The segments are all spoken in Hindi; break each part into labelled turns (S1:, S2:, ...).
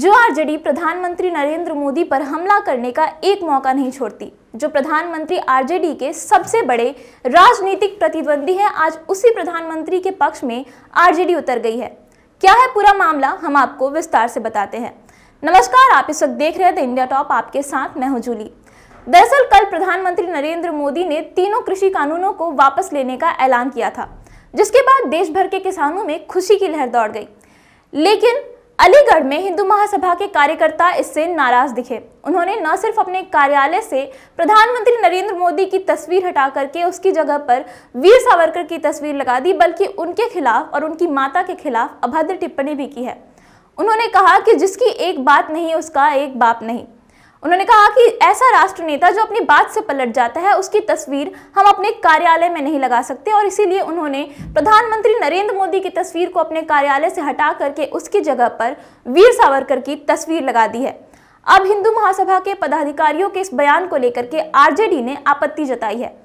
S1: जो आरजेडी प्रधानमंत्री नरेंद्र मोदी पर हमला करने का एक मौका नहीं छोड़ती जो प्रधानमंत्री आरजेडी के सबसे बड़े राजनीतिक प्रतिद्वंदी हैं आज उसी प्रधानमंत्री के पक्ष में आरजेडी उतर गई है क्या है पूरा मामला हम आपको विस्तार से बताते हैं नमस्कार आप इस वक्त देख रहे थे इंडिया टॉप आपके साथ मैं हूं जूली दरअसल कल प्रधानमंत्री नरेंद्र मोदी ने तीनों कृषि कानूनों को वापस लेने का ऐलान किया था जिसके बाद देश भर के किसानों में खुशी की लहर दौड़ गई लेकिन अलीगढ़ में हिंदू महासभा के कार्यकर्ता इससे नाराज दिखे उन्होंने न सिर्फ अपने कार्यालय से प्रधानमंत्री नरेंद्र मोदी की तस्वीर हटा करके उसकी जगह पर वीर सावरकर की तस्वीर लगा दी बल्कि उनके खिलाफ और उनकी माता के खिलाफ अभद्र टिप्पणी भी की है उन्होंने कहा कि जिसकी एक बात नहीं उसका एक बाप नहीं उन्होंने कहा कि ऐसा राष्ट्र नेता जो अपनी बात से पलट जाता है उसकी तस्वीर हम अपने कार्यालय में नहीं लगा सकते और इसीलिए उन्होंने प्रधानमंत्री नरेंद्र मोदी की तस्वीर को अपने कार्यालय से हटा करके उसकी जगह पर वीर सावरकर की तस्वीर लगा दी है अब हिंदू महासभा के पदाधिकारियों के इस बयान को लेकर के आरजेडी ने आपत्ति जताई है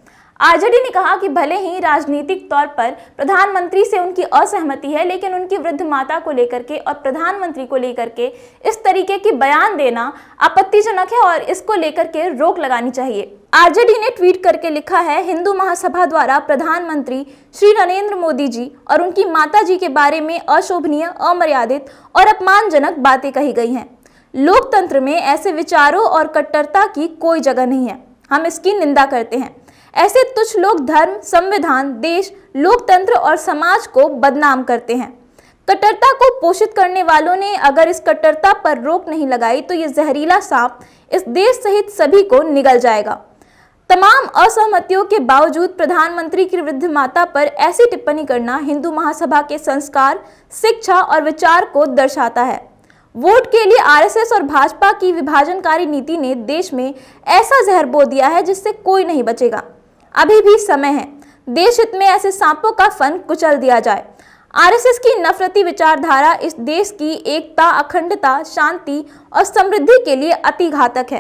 S1: आरजेडी ने कहा कि भले ही राजनीतिक तौर पर प्रधानमंत्री से उनकी असहमति है लेकिन उनकी वृद्ध माता को लेकर के और प्रधानमंत्री को लेकर के इस तरीके की बयान देना आपत्तिजनक है और इसको लेकर के रोक लगानी चाहिए आरजेडी ने ट्वीट करके लिखा है हिंदू महासभा द्वारा प्रधानमंत्री श्री नरेंद्र मोदी जी और उनकी माता जी के बारे में अशोभनीय अमर्यादित और अपमानजनक बातें कही गई हैं लोकतंत्र में ऐसे विचारों और कट्टरता की कोई जगह नहीं है हम इसकी निंदा करते हैं ऐसे तुच्छ लोग धर्म संविधान देश लोकतंत्र और समाज को बदनाम करते हैं कट्टरता को पोषित करने वालों ने अगर इस कट्टरता पर रोक नहीं लगाई तो ये जहरीला सांप इस देश सहित सभी को निगल जाएगा तमाम असहमतियों के बावजूद प्रधानमंत्री की वृद्ध माता पर ऐसी टिप्पणी करना हिंदू महासभा के संस्कार शिक्षा और विचार को दर्शाता है वोट के लिए आरएसएस और भाजपा की विभाजनकारी नीति ने देश में ऐसा जहर बो दिया है जिससे कोई नहीं बचेगा अभी भी समय है देश हित में ऐसे सांपों का फन कुचल दिया जाए आरएसएस की नफरती विचारधारा इस देश की एकता अखंडता शांति और समृद्धि के लिए अति घातक है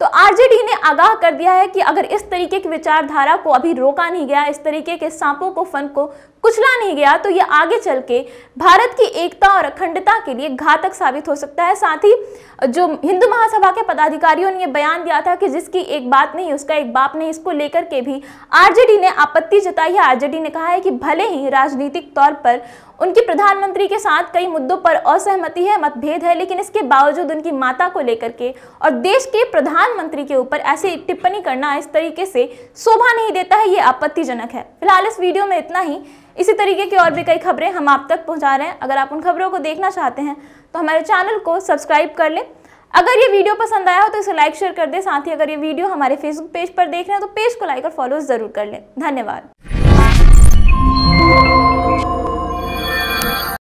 S1: तो आरजेडी ने आगाह कर दिया है कि अगर इस तरीके की विचारधारा को अभी रोका नहीं गया इस तरीके के सांपों को फन को कुचला नहीं गया तो ये आगे चल के भारत की एकता और अखंडता के लिए घातक साबित हो सकता है साथ ही जो हिंदू महासभा के पदाधिकारियों ने यह बयान दिया था कि जिसकी एक बात नहीं उसका एक बाप नहीं इसको लेकर के भी आरजेडी ने आपत्ति जताई है आरजेडी ने कहा है कि भले ही राजनीतिक तौर पर उनकी प्रधानमंत्री के साथ कई मुद्दों पर असहमति है मतभेद है लेकिन इसके बावजूद उनकी माता को लेकर के और देश के प्रधानमंत्री के ऊपर ऐसी टिप्पणी करना इस तरीके से शोभा नहीं देता है ये आपत्तिजनक है फिलहाल इस वीडियो में इतना ही इसी तरीके की और भी कई खबरें हम आप तक पहुँचा रहे हैं अगर आप उन खबरों को देखना चाहते हैं तो हमारे चैनल को सब्सक्राइब कर लें अगर ये वीडियो पसंद आया हो तो इसे लाइक शेयर कर दें साथ ही अगर ये वीडियो हमारे फेसबुक पेज पर देख रहे हैं तो पेज को लाइक और फॉलो ज़रूर कर लें धन्यवाद